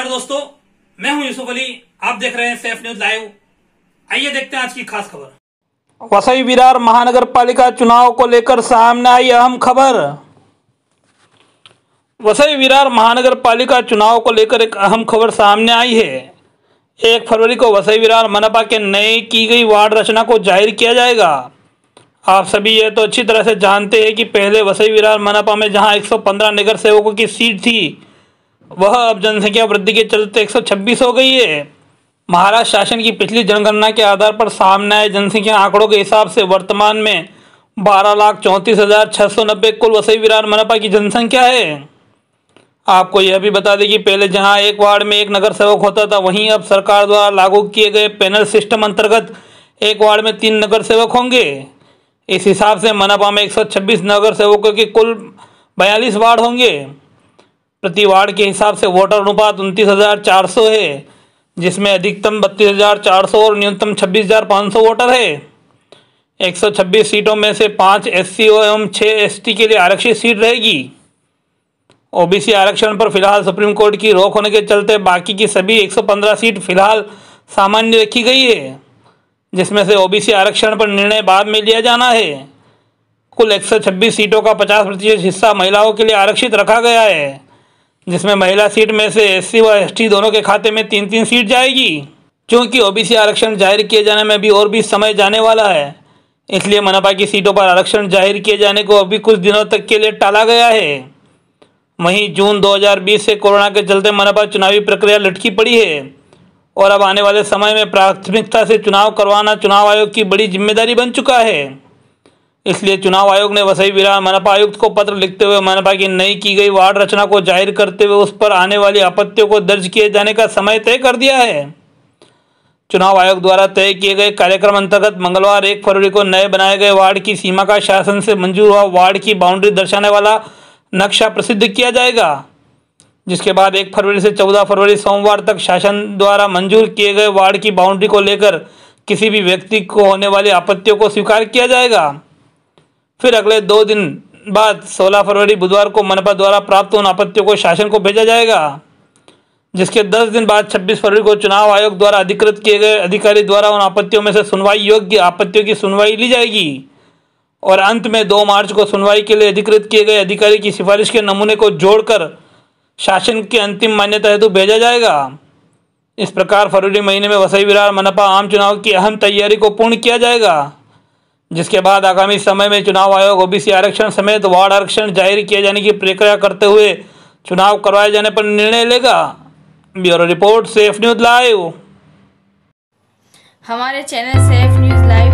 नमस्कार दोस्तों मैं हूं यूसुफ अली आप देख रहे हैं सेफ न्यूज लाइव आइए देखते हैं आज की खास खबर वसई विरार महानगर पालिका चुनाव को लेकर सामने आई अहम खबर वसई विरार महानगर पालिका चुनाव को लेकर एक अहम खबर सामने आई है एक फरवरी को वसई विरार मनपा के नए की गई वार्ड रचना को जाहिर किया जाएगा आप सभी ये तो अच्छी तरह से जानते हैं कि पहले वसई विरार मनपा में जहां 115 नगर सेवकों की सीट थी वह अब जनसंख्या वृद्धि के चलते एक हो गई है महाराष्ट्र शासन की पिछली जनगणना के आधार पर सामने आए जनसंख्या आंकड़ों के हिसाब से वर्तमान में बारह लाख चौंतीस हज़ार छः सौ नब्बे कुल वसई विरार मनपा की जनसंख्या है आपको यह भी बता दें कि पहले जहां एक वार्ड में एक नगर सेवक होता था वहीं अब सरकार द्वारा लागू किए गए पैनल सिस्टम अंतर्गत एक वार्ड में तीन नगर सेवक होंगे इस हिसाब से मनपा में एक नगर सेवकों के कुल बयालीस वार्ड होंगे प्रति वार्ड के हिसाब से वोटर अनुपात उनतीस हज़ार चार सौ है जिसमें अधिकतम बत्तीस हज़ार चार सौ और न्यूनतम छब्बीस हज़ार पाँच सौ वोटर है एक सौ छब्बीस सीटों में से पाँच एस सी एवं छः एस टी के लिए आरक्षित सीट रहेगी ओबीसी आरक्षण पर फिलहाल सुप्रीम कोर्ट की रोक होने के चलते बाकी की सभी 115 सीट फिलहाल सामान्य रखी गई है जिसमें से ओबीसी आरक्षण पर निर्णय बाद में लिया जाना है कुल 126 सीटों का 50 प्रतिशत हिस्सा महिलाओं के लिए आरक्षित रखा गया है जिसमें महिला सीट में से एस व एस दोनों के खाते में तीन तीन सीट जाएगी क्योंकि ओबीसी आरक्षण जाहिर किए जाने में भी और भी समय जाने वाला है इसलिए मनपा की सीटों पर आरक्षण जाहिर किए जाने को अभी कुछ दिनों तक के लिए टाला गया है वहीं जून 2020 से कोरोना के चलते मनपा चुनावी प्रक्रिया लटकी पड़ी है और अब आने वाले समय में प्राथमिकता से चुनाव करवाना चुनाव आयोग की बड़ी जिम्मेदारी बन चुका है इसलिए चुनाव आयोग ने वसई विरा मनपा आयुक्त को पत्र लिखते हुए मनपा की नई की गई वार्ड रचना को जाहिर करते हुए उस पर आने वाली आपत्तियों को दर्ज किए जाने का समय तय कर दिया है चुनाव आयोग द्वारा तय किए गए कार्यक्रम अंतर्गत मंगलवार एक फरवरी को नए बनाए गए वार्ड की सीमा का शासन से मंजूर हुआ वार्ड की बाउंड्री दर्शाने वाला नक्शा प्रसिद्ध किया जाएगा जिसके बाद एक फरवरी से चौदह फरवरी सोमवार तक शासन द्वारा मंजूर किए गए वार्ड की बाउंड्री को लेकर किसी भी व्यक्ति को होने वाली आपत्तियों को स्वीकार किया जाएगा फिर अगले दो दिन बाद 16 फरवरी बुधवार को मनपा द्वारा प्राप्त उन आपत्तियों को शासन को भेजा जाएगा जिसके 10 दिन बाद 26 फरवरी को चुनाव आयोग द्वारा अधिकृत किए गए अधिकारी द्वारा उन आपत्तियों में से सुनवाई योग्य आपत्तियों की सुनवाई ली जाएगी और अंत में 2 मार्च को सुनवाई के लिए अधिकृत किए गए अधिकारी की सिफारिश के नमूने को जोड़कर शासन की अंतिम मान्यता हेतु भेजा जाएगा इस प्रकार फरवरी महीने में वसई विरार मनपा आम चुनाव की अहम तैयारी को पूर्ण किया जाएगा जिसके बाद आगामी समय में चुनाव आयोग ओबीसी आरक्षण समेत वार्ड आरक्षण जाहिर किए जाने की प्रक्रिया करते हुए चुनाव करवाए जाने पर निर्णय लेगा bureau report Safe News Live हमारे चैनल सेफ न्यूज लाइव